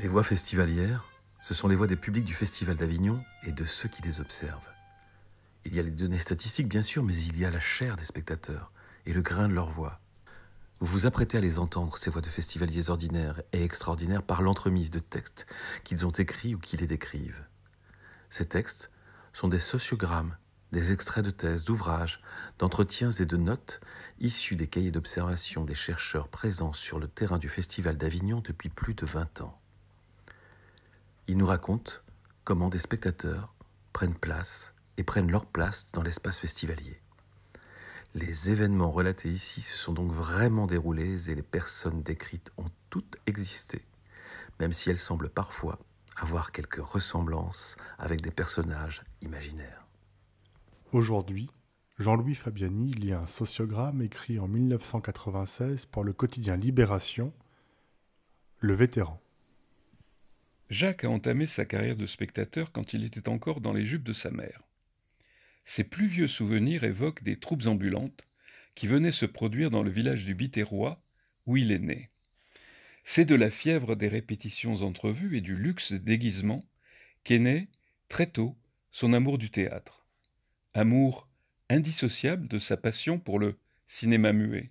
Les voix festivalières, ce sont les voix des publics du Festival d'Avignon et de ceux qui les observent. Il y a les données statistiques, bien sûr, mais il y a la chair des spectateurs et le grain de leur voix. Vous vous apprêtez à les entendre, ces voix de festivaliers ordinaires et extraordinaires, par l'entremise de textes qu'ils ont écrits ou qui les décrivent. Ces textes sont des sociogrammes, des extraits de thèses, d'ouvrages, d'entretiens et de notes issus des cahiers d'observation des chercheurs présents sur le terrain du Festival d'Avignon depuis plus de 20 ans. Il nous raconte comment des spectateurs prennent place et prennent leur place dans l'espace festivalier. Les événements relatés ici se sont donc vraiment déroulés et les personnes décrites ont toutes existé, même si elles semblent parfois avoir quelques ressemblances avec des personnages imaginaires. Aujourd'hui, Jean-Louis Fabiani lit un sociogramme écrit en 1996 pour le quotidien Libération, Le Vétéran. Jacques a entamé sa carrière de spectateur quand il était encore dans les jupes de sa mère. Ses plus vieux souvenirs évoquent des troupes ambulantes qui venaient se produire dans le village du Biterrois où il est né. C'est de la fièvre des répétitions entrevues et du luxe déguisement qu'est né, très tôt, son amour du théâtre. Amour indissociable de sa passion pour le cinéma muet.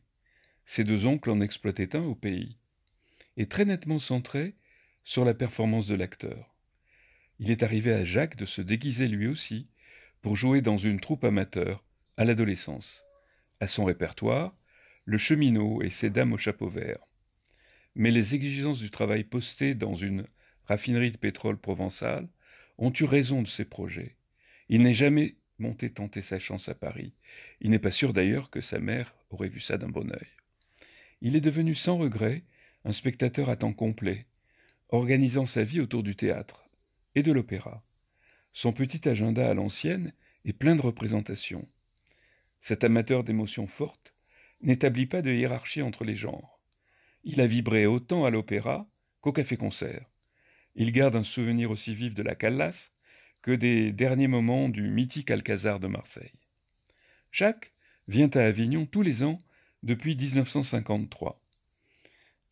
Ses deux oncles en exploitaient un au pays. Et très nettement centré sur la performance de l'acteur. Il est arrivé à Jacques de se déguiser lui aussi pour jouer dans une troupe amateur à l'adolescence. À son répertoire, Le Cheminot et Ses Dames au Chapeau Vert. Mais les exigences du travail posté dans une raffinerie de pétrole provençale ont eu raison de ses projets. Il n'est jamais monté tenter sa chance à Paris. Il n'est pas sûr d'ailleurs que sa mère aurait vu ça d'un bon œil. Il est devenu sans regret un spectateur à temps complet, organisant sa vie autour du théâtre et de l'opéra. Son petit agenda à l'ancienne est plein de représentations. Cet amateur d'émotions fortes n'établit pas de hiérarchie entre les genres. Il a vibré autant à l'opéra qu'au café-concert. Il garde un souvenir aussi vif de la Callas que des derniers moments du mythique Alcazar de Marseille. Jacques vient à Avignon tous les ans depuis 1953.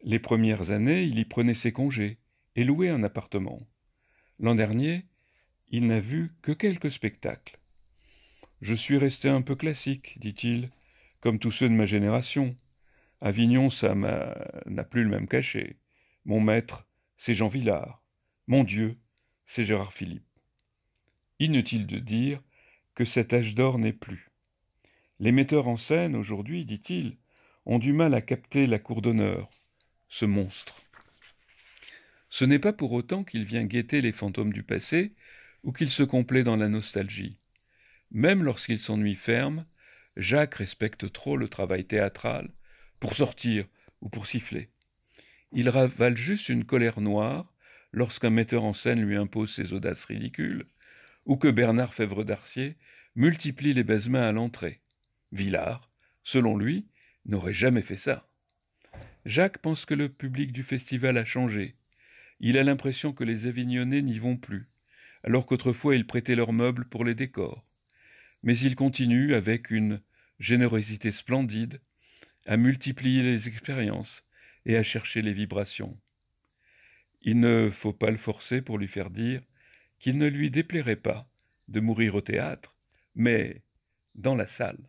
Les premières années, il y prenait ses congés, et loué un appartement. L'an dernier, il n'a vu que quelques spectacles. Je suis resté un peu classique, dit-il, comme tous ceux de ma génération. Avignon, ça n'a plus le même cachet. Mon maître, c'est Jean Villard. Mon Dieu, c'est Gérard Philippe. Inutile de dire que cet âge d'or n'est plus. Les metteurs en scène, aujourd'hui, dit-il, ont du mal à capter la cour d'honneur, ce monstre. Ce n'est pas pour autant qu'il vient guetter les fantômes du passé ou qu'il se complaît dans la nostalgie. Même lorsqu'il s'ennuie ferme, Jacques respecte trop le travail théâtral pour sortir ou pour siffler. Il ravale juste une colère noire lorsqu'un metteur en scène lui impose ses audaces ridicules, ou que Bernard Fèvre d'Arcier multiplie les baisements à l'entrée. Villard, selon lui, n'aurait jamais fait ça. Jacques pense que le public du festival a changé, il a l'impression que les Avignonnais n'y vont plus, alors qu'autrefois ils prêtaient leurs meubles pour les décors. Mais il continue, avec une générosité splendide, à multiplier les expériences et à chercher les vibrations. Il ne faut pas le forcer pour lui faire dire qu'il ne lui déplairait pas de mourir au théâtre, mais dans la salle.